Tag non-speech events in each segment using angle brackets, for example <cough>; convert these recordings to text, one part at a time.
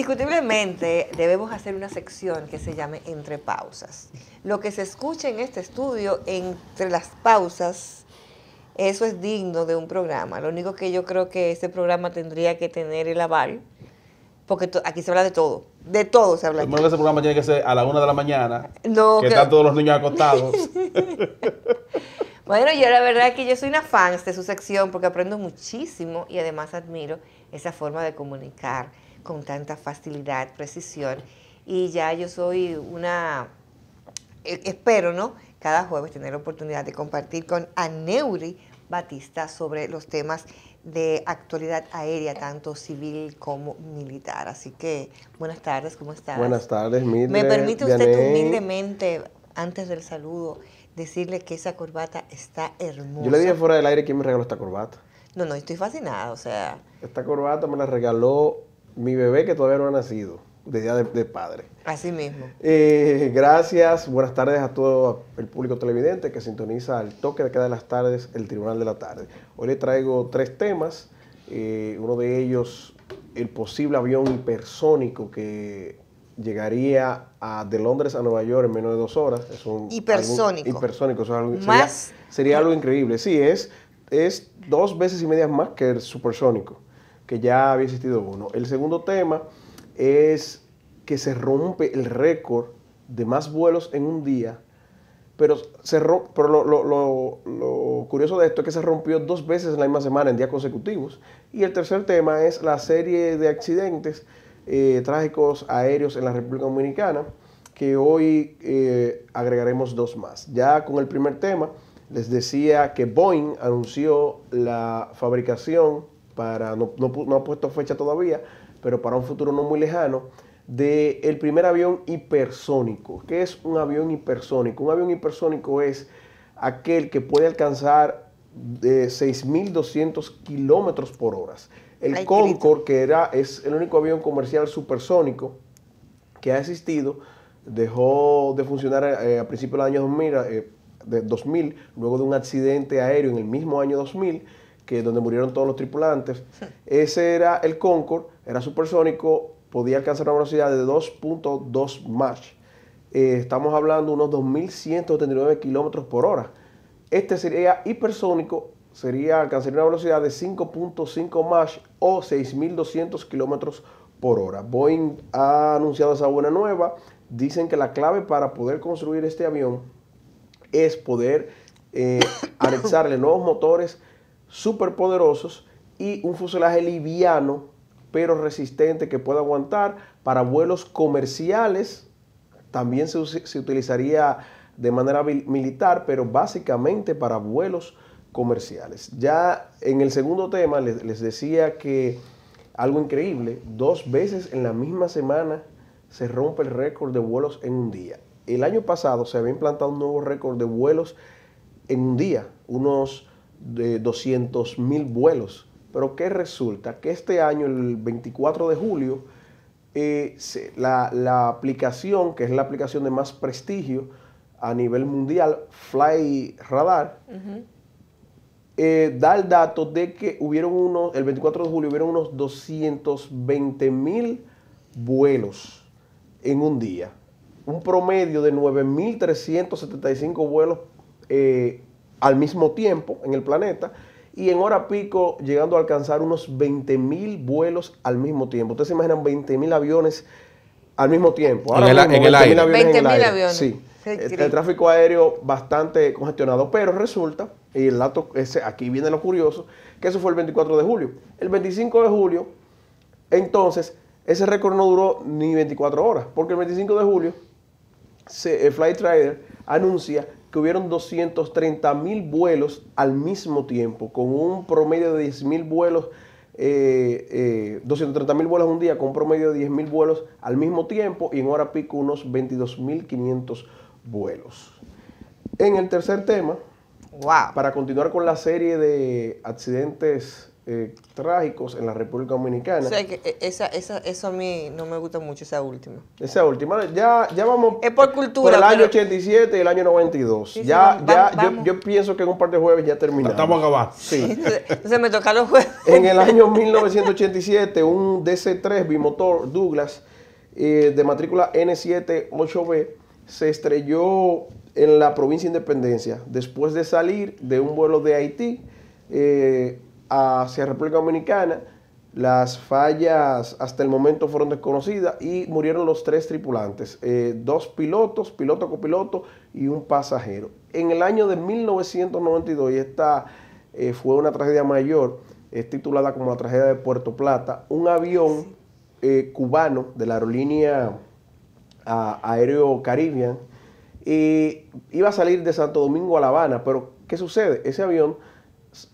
Indiscutiblemente debemos hacer una sección que se llame entre pausas. Lo que se escucha en este estudio entre las pausas, eso es digno de un programa. Lo único que yo creo que este programa tendría que tener el aval, porque aquí se habla de todo. De todo se habla. que ese programa tiene que ser a la una de la mañana, que, están todos los niños acostados. <laughs> Bueno, yo la verdad que yo soy una fan de su sección porque aprendo muchísimo y además admiro esa forma de comunicar con tanta facilidad, precisión. Y ya yo soy una, e, espero, ¿no? Cada jueves tener la oportunidad de compartir con Aneuri Batista sobre los temas de actualidad aérea, tanto civil como militar. Así que, buenas tardes, ¿cómo estás? Buenas tardes, Mildred. Me permite usted humildemente, antes del saludo, decirle que esa corbata está hermosa. Yo le dije fuera del aire quién me regaló esta corbata. No, no, estoy fascinada, o sea. Esta corbata me la regaló mi bebé que todavía no ha nacido, de Día de, Padre. Así mismo. Eh, gracias, buenas tardes a todo el público televidente que sintoniza al toque de cada de las tardes, el Tribunal de la Tarde. Hoy le traigo tres temas, eh, uno de ellos el posible avión hipersónico que llegaría a, de Londres a Nueva York en menos de dos horas. Es un, hipersónico. hipersónico, Más sería, algo increíble. Sí, es, es dos veces y media más que el supersónico que ya había existido uno. El segundo tema es que se rompe el récord de más vuelos en un día, pero, se pero lo, lo, curioso de esto es que se rompió dos veces en la misma semana, en días consecutivos. Y el tercer tema es la serie de accidentes eh, trágicos aéreos en la República Dominicana, que hoy eh, agregaremos dos más. Ya con el primer tema, les decía que Boeing anunció la fabricación para, no, no, ha puesto fecha todavía, pero para un futuro no muy lejano, del primer avión hipersónico. ¿Qué es un avión hipersónico? Un avión hipersónico es aquel que puede alcanzar eh, de 6.200 kilómetros por hora. El Concorde, que era, es el único avión comercial supersónico que ha existido, dejó de funcionar eh, a principios del año 2000, eh, de 2000, luego de un accidente aéreo en el mismo año 2000, que donde murieron todos los tripulantes. Ese era el Concorde, era supersónico, podía alcanzar una velocidad de 2.2 Mach. Eh, estamos hablando unos 2.179 kilómetros por hora. Este sería hipersónico, sería alcanzar una velocidad de 5.5 Mach o 6.200 kilómetros por hora. Boeing ha anunciado esa buena nueva. Dicen que la clave para poder construir este avión es poder eh, <coughs> anexarle nuevos motores súper poderosos y un fuselaje liviano pero resistente que pueda aguantar para vuelos comerciales. También se, utilizaría de manera militar, pero básicamente para vuelos comerciales. Ya en el segundo tema les, les decía que algo increíble, dos veces en la misma semana se rompe el récord de vuelos en un día. El año pasado se había implantado un nuevo récord de vuelos en un día, unos de 200 mil vuelos. Pero ¿qué resulta? Que este año, el 24 de julio, eh, la, aplicación, que es la aplicación de más prestigio a nivel mundial, Fly Radar, eh, da el dato de que hubieron unos, el 24 de julio hubieron unos 220 mil vuelos en un día. Un promedio de 9.375 vuelos eh, al mismo tiempo en el planeta y en hora pico llegando a alcanzar unos 20.000 vuelos al mismo tiempo. Ustedes se imaginan 20.000 aviones al mismo tiempo. en el, en aire. Aviones aviones. Sí. Este, el, tráfico aéreo bastante congestionado, pero resulta, y el dato ese, aquí viene lo curioso, que eso fue el 24 de julio. El 25 de julio, entonces, ese récord no duró ni 24 horas, porque el 25 de julio, se, Flight Trader anuncia que hubieron 230 mil vuelos al mismo tiempo, con un promedio de 10 mil vuelos, 230 eh, eh, mil vuelos un día, con un promedio de 10 mil vuelos al mismo tiempo y en hora pico unos 22.500 vuelos. En el tercer tema, para continuar con la serie de accidentes eh, trágicos en la República Dominicana. O eh, esa, eso a mí no me gusta mucho, esa última. Esa última, ya, ya vamos... Es por cultura. el año 87 y el año 92. ya, ya, yo, pienso que en un par de jueves ya terminamos. Estamos acabados. Sí. <laughs> me toca los jueves. En el año 1987, un DC-3 bimotor Douglas eh, de matrícula N78B se estrelló en la provincia Independencia después de salir de un vuelo de Haití hacia República Dominicana. Las fallas hasta el momento fueron desconocidas y murieron los tres tripulantes, eh, dos pilotos, piloto copiloto y un pasajero. En el año de 1992, y esta eh, fue una tragedia mayor, es titulada como la tragedia de Puerto Plata, un avión eh, cubano de la aerolínea Aéreo Caribbean iba a salir de Santo Domingo a La Habana, pero ¿qué sucede? Ese avión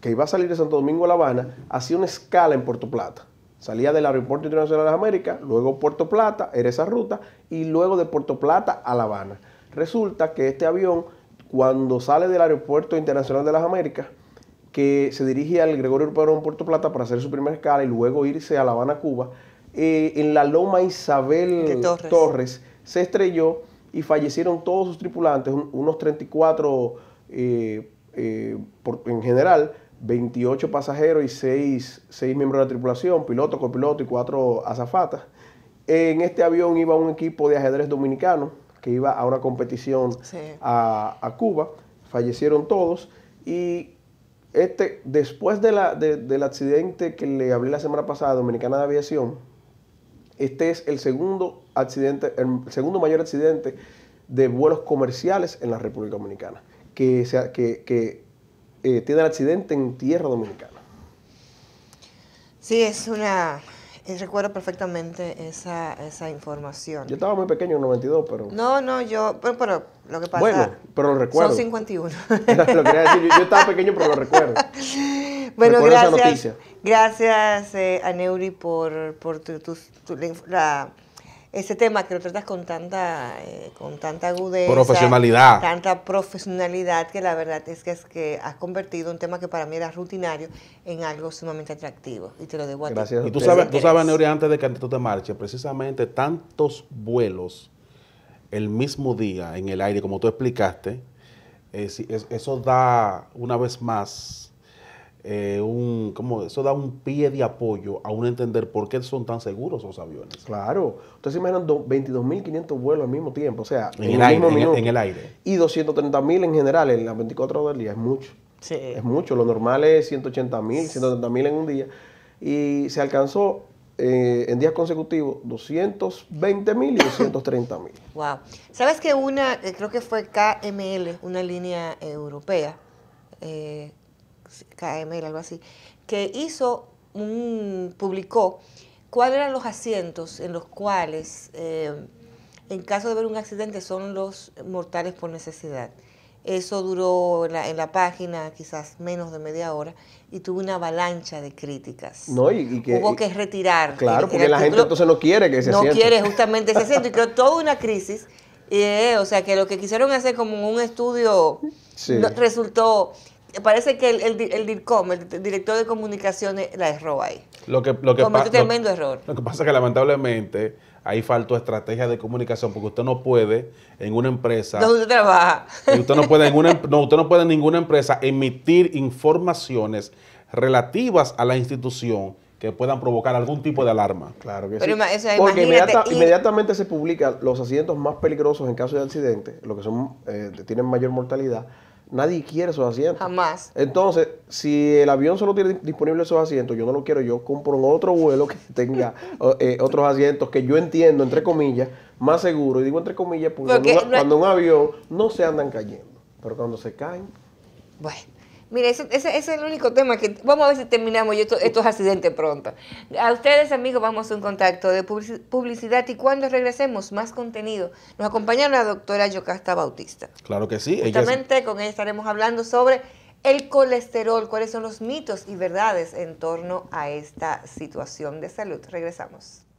que iba a salir de Santo Domingo a La Habana, hacía una escala en Puerto Plata. Salía del Aeropuerto Internacional de las Américas, luego Puerto Plata, era esa ruta, y luego de Puerto Plata a La Habana. Resulta que este avión, cuando sale del Aeropuerto Internacional de las Américas, que se dirige al Gregorio Perón Puerto Plata para hacer su primera escala y luego irse a La Habana, Cuba, eh, en la Loma Isabel Torres. se estrelló y fallecieron todos sus tripulantes, unos 34 eh, eh, en general 28 pasajeros y 6, miembros de la tripulación, piloto, copiloto y 4 azafatas. En este avión iba un equipo de ajedrez dominicano que iba a una competición a, Cuba. Fallecieron todos y este, después de la, del accidente que le hablé la semana pasada, Dominicana de Aviación, este es el segundo accidente, el segundo mayor accidente de vuelos comerciales en la República Dominicana que, que, que eh, tiene el accidente en tierra dominicana. Sí, es una... Eh, recuerdo perfectamente esa, esa información. Yo estaba muy pequeño en 92, pero... No, no, yo... Pero, lo que pasa... Bueno, pero lo recuerdo. Son 51. <laughs> lo quería decir, yo, estaba pequeño, pero lo recuerdo. <laughs> Bueno, gracias. Gracias eh, a Neuri por, por tu, tu, la, ese tema que lo tratas con tanta, eh, con tanta agudeza. Profesionalidad. Tanta profesionalidad que la verdad es que, es que has convertido un tema que para mí era rutinario en algo sumamente atractivo. Y te lo debo a Gracias Y tú sabes, tú sabes, antes de que tú te marches, precisamente tantos vuelos el mismo día en el aire, como tú explicaste, eh, eso da una vez más eh, un, eso da un pie de apoyo a un entender por qué son tan seguros esos aviones. Claro, ustedes se imaginan 22.500 vuelos al mismo tiempo, o sea, en, el, aire, mismo en, Y 230.000 en general en las 24 horas del día, es mucho. Sí. Es mucho, lo normal es 180.000, 130.000 en un día. Y se alcanzó eh, en días consecutivos 220.000 y 230.000 <coughs> Wow. ¿Sabes que una, eh, creo que fue KML, una línea europea, KML, algo así, que hizo, un, publicó cuáles eran los asientos en los cuales, eh, en caso de haber un accidente, son los mortales por necesidad. Eso duró en la, página quizás menos de media hora y tuvo una avalancha de críticas. No, que, Hubo que retirar. Claro, porque la gente entonces no quiere que se No quiere justamente ese asiento y creó <laughs> toda una crisis. Eh, o sea, que lo que quisieron hacer como un estudio resultó parece que el, el, DIRCOM, el director de comunicaciones, la erró ahí. Lo que, lo que tremendo error. Lo que pasa es que lamentablemente ahí faltó estrategia de comunicación porque usted no puede en una empresa. No, usted trabaja. Usted no puede en una, em-, no, usted no puede ninguna empresa emitir informaciones relativas a la institución que puedan provocar algún tipo de alarma. Claro que sí. Porque inmediatamente se publican los accidentes más peligrosos en caso de accidente, los que son eh, tienen mayor mortalidad Nadie quiere esos asientos. Jamás. Entonces, si el avión solo tiene disponible esos asientos, yo no lo quiero, yo compro un otro vuelo que <laughs> tenga eh, otros asientos que yo entiendo, entre comillas, más seguro. Y digo entre comillas porque, cuando un avión no se andan cayendo, pero cuando se caen... Bueno. Mire, ese, es el único tema que... Vamos a ver si terminamos esto, estos accidente pronto. A ustedes, amigos, vamos a un contacto de publicidad y cuando regresemos, más contenido. Nos acompaña la doctora Yocasta Bautista. Claro que sí. Justamente ella con ella estaremos hablando sobre el colesterol, cuáles son los mitos y verdades en torno a esta situación de salud. Regresamos.